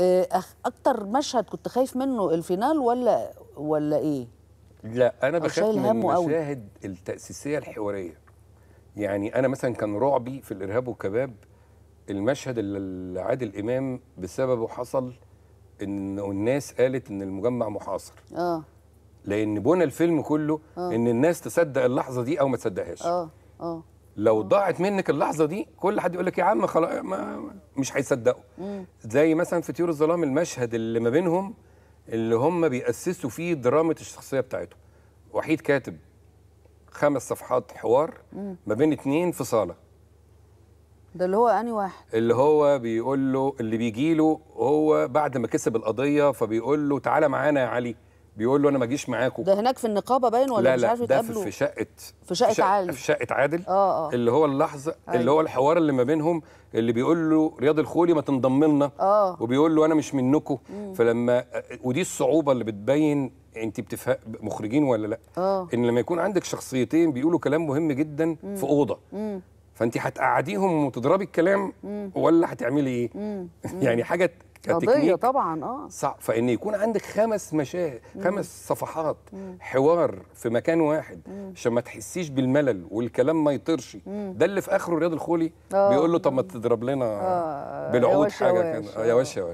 آه، اكتر مشهد كنت خايف منه الفينال ولا ولا ايه لا انا بخاف من المشاهد التاسيسيه الحواريه يعني انا مثلا كان رعبي في الارهاب والكباب المشهد اللي عادل امام بسببه حصل ان الناس قالت ان المجمع محاصر اه لان بنى الفيلم كله آه. ان الناس تصدق اللحظه دي او ما تصدقهاش اه اه لو ضاعت منك اللحظه دي كل حد يقول لك يا عم خلاص مش هيصدقوا زي مثلا في طيور الظلام المشهد اللي ما بينهم اللي هم بيأسسوا فيه درامة الشخصية بتاعتهم وحيد كاتب خمس صفحات حوار ما بين اتنين في صالة ده اللي هو أني واحد اللي هو بيقول له اللي بيجي له هو بعد ما كسب القضية فبيقول له تعالى معانا يا علي بيقول له انا ما اجيش معاكم ده هناك في النقابه باين ولا لا مش عارف لا في شقه في شقه عادل في شقه عادل اه اه اللي هو اللحظه أيوة. اللي هو الحوار اللي ما بينهم اللي بيقول له رياض الخولي ما تنضم لنا اه وبيقول له انا مش منكم فلما ودي الصعوبه اللي بتبين انت بتفهم مخرجين ولا لا آه. ان لما يكون عندك شخصيتين بيقولوا كلام مهم جدا مم. في اوضه فانت هتقعديهم وتضربي الكلام مم. ولا هتعملي ايه مم. يعني حاجه قضيه طبعا اه فان يكون عندك خمس مشاهد خمس صفحات حوار في مكان واحد عشان ما تحسيش بالملل والكلام ما يطرش ده اللي في اخره رياض الخولي آه. بيقول له طب ما تضرب لنا آه. بالعود حاجه كده آه، يا وش يا وش